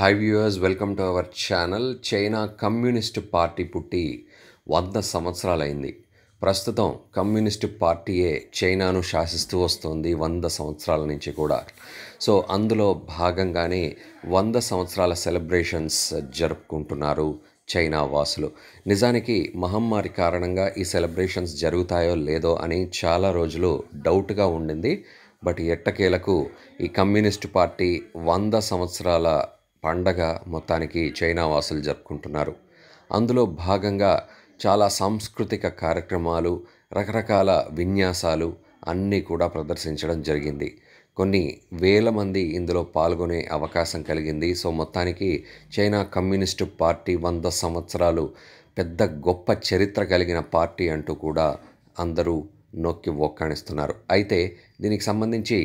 high viewers welcome to our channel China communist party పుట్టి వంద సంవత్సరాలైంది ప్రస్తుతం కమ్యూనిస్ట్ పార్టీయే చైనాను శాసిస్తూ వస్తుంది వంద సంవత్సరాల నుంచి కూడా సో అందులో భాగంగానే వంద సంవత్సరాల సెలబ్రేషన్స్ జరుపుకుంటున్నారు చైనా వాసులు నిజానికి మహమ్మారి కారణంగా ఈ సెలబ్రేషన్స్ జరుగుతాయో లేదో అని చాలా రోజులు డౌట్గా ఉండింది బట్ ఎట్టకేలకు ఈ కమ్యూనిస్ట్ పార్టీ వంద సంవత్సరాల పండగ మొత్తానికి చైనా వాసులు జరుపుకుంటున్నారు అందులో భాగంగా చాలా సాంస్కృతిక కార్యక్రమాలు రకరకాల విన్యాసాలు అన్నీ కూడా ప్రదర్శించడం జరిగింది కొన్ని వేల మంది ఇందులో పాల్గొనే అవకాశం కలిగింది సో మొత్తానికి చైనా కమ్యూనిస్టు పార్టీ వంద సంవత్సరాలు పెద్ద గొప్ప చరిత్ర కలిగిన పార్టీ అంటూ కూడా అందరూ నొక్కి ఒక్కాణిస్తున్నారు అయితే దీనికి సంబంధించి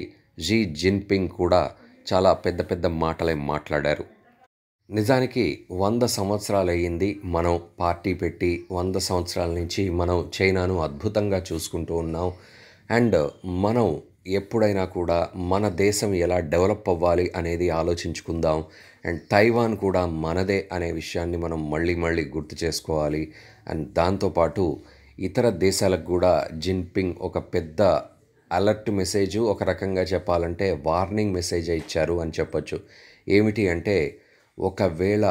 జీ జిన్పింగ్ కూడా చాలా పెద్ద పెద్ద మాటలే మాట్లాడారు నిజానికి వంద సంవత్సరాలు అయ్యింది మనం పార్టీ పెట్టి వంద సంవత్సరాల నుంచి మనం చైనాను అద్భుతంగా చూసుకుంటూ ఉన్నాం అండ్ మనం ఎప్పుడైనా కూడా మన దేశం ఎలా డెవలప్ అవ్వాలి అనేది ఆలోచించుకుందాం అండ్ తైవాన్ కూడా మనదే అనే విషయాన్ని మనం మళ్ళీ మళ్ళీ గుర్తు చేసుకోవాలి అండ్ దాంతోపాటు ఇతర దేశాలకు కూడా జిన్పింగ్ ఒక పెద్ద అలర్ట్ మెసేజ్ ఒక రకంగా చెప్పాలంటే వార్నింగ్ మెసేజ్ ఇచ్చారు అని చెప్పొచ్చు ఏమిటి అంటే ఒకవేళ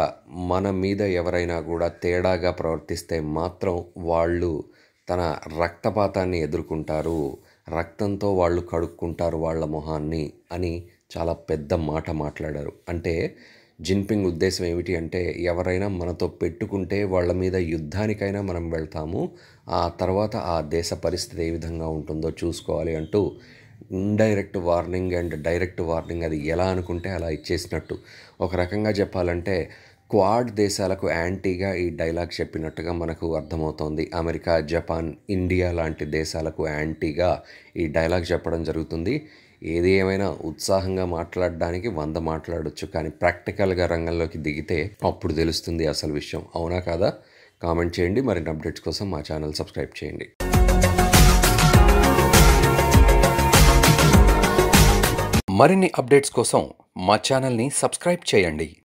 మన మీద ఎవరైనా కూడా తేడాగా ప్రవర్తిస్తే మాత్రం వాళ్ళు తన రక్తపాతాన్ని ఎదుర్కొంటారు రక్తంతో వాళ్ళు కడుక్కుంటారు వాళ్ళ మొహాన్ని అని చాలా పెద్ద మాట మాట్లాడారు అంటే జిన్పింగ్ ఉద్దేశం ఏమిటి అంటే ఎవరైనా మనతో పెట్టుకుంటే వాళ్ళ మీద యుద్ధానికైనా మనం వెళ్తాము ఆ తర్వాత ఆ దేశ పరిస్థితి ఏ విధంగా ఉంటుందో చూసుకోవాలి అంటూ indirect warning and direct warning అది ఎలా అనుకుంటే అలా ఇచ్చేసినట్టు ఒక రకంగా చెప్పాలంటే క్వాడ్ దేశాలకు యాంటీగా ఈ డైలాగ్ చెప్పినట్టుగా మనకు అర్థమవుతోంది అమెరికా జపాన్ ఇండియా లాంటి దేశాలకు యాంటీగా ఈ డైలాగ్ చెప్పడం జరుగుతుంది ఏది ఏమైనా ఉత్సాహంగా మాట్లాడడానికి వంద మాట్లాడొచ్చు కానీ ప్రాక్టికల్గా రంగంలోకి దిగితే అప్పుడు తెలుస్తుంది అసలు విషయం అవునా కాదా కామెంట్ చేయండి మరిన్ని అప్డేట్స్ కోసం మా ఛానల్ సబ్స్క్రైబ్ చేయండి మరిన్ని అప్డేట్స్ కోసం మా ఛానల్ని సబ్స్క్రైబ్ చేయండి